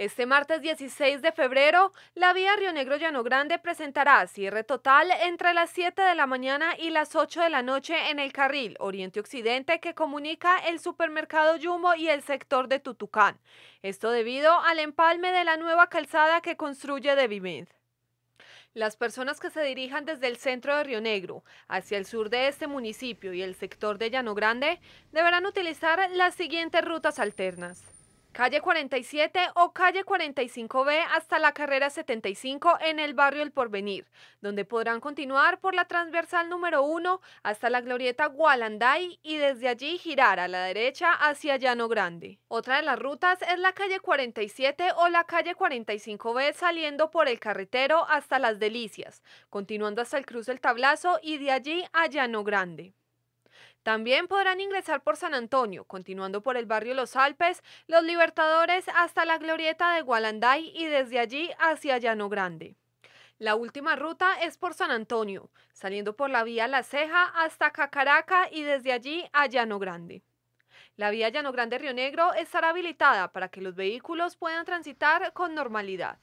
Este martes 16 de febrero, la vía Río Negro Llano Grande presentará cierre total entre las 7 de la mañana y las 8 de la noche en el carril Oriente-Occidente que comunica el supermercado Yumo y el sector de Tutucán. Esto debido al empalme de la nueva calzada que construye de Las personas que se dirijan desde el centro de Río Negro hacia el sur de este municipio y el sector de Llano Grande deberán utilizar las siguientes rutas alternas calle 47 o calle 45B hasta la carrera 75 en el barrio El Porvenir, donde podrán continuar por la transversal número 1 hasta la glorieta Gualanday y desde allí girar a la derecha hacia Llano Grande. Otra de las rutas es la calle 47 o la calle 45B saliendo por el carretero hasta Las Delicias, continuando hasta el cruce del Tablazo y de allí a Llano Grande. También podrán ingresar por San Antonio, continuando por el barrio Los Alpes, Los Libertadores hasta la glorieta de Gualanday y desde allí hacia Llano Grande. La última ruta es por San Antonio, saliendo por la vía La Ceja hasta Cacaraca y desde allí a Llano Grande. La vía Llano Grande Río Negro estará habilitada para que los vehículos puedan transitar con normalidad.